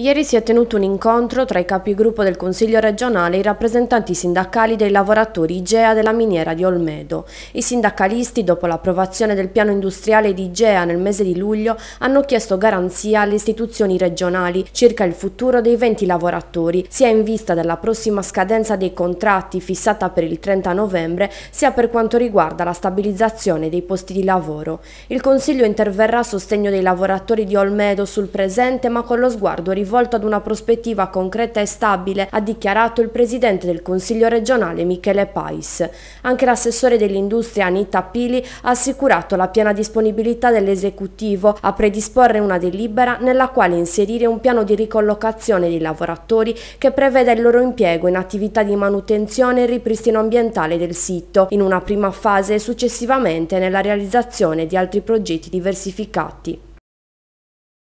Ieri si è tenuto un incontro tra i capigruppo del Consiglio regionale e i rappresentanti sindacali dei lavoratori IGEA della miniera di Olmedo. I sindacalisti, dopo l'approvazione del piano industriale di IGEA nel mese di luglio, hanno chiesto garanzia alle istituzioni regionali circa il futuro dei 20 lavoratori, sia in vista della prossima scadenza dei contratti fissata per il 30 novembre, sia per quanto riguarda la stabilizzazione dei posti di lavoro. Il Consiglio interverrà a sostegno dei lavoratori di Olmedo sul presente ma con lo sguardo rivolto volto ad una prospettiva concreta e stabile, ha dichiarato il presidente del Consiglio regionale Michele Pais. Anche l'assessore dell'industria Anita Pili ha assicurato la piena disponibilità dell'esecutivo a predisporre una delibera nella quale inserire un piano di ricollocazione dei lavoratori che preveda il loro impiego in attività di manutenzione e ripristino ambientale del sito, in una prima fase e successivamente nella realizzazione di altri progetti diversificati.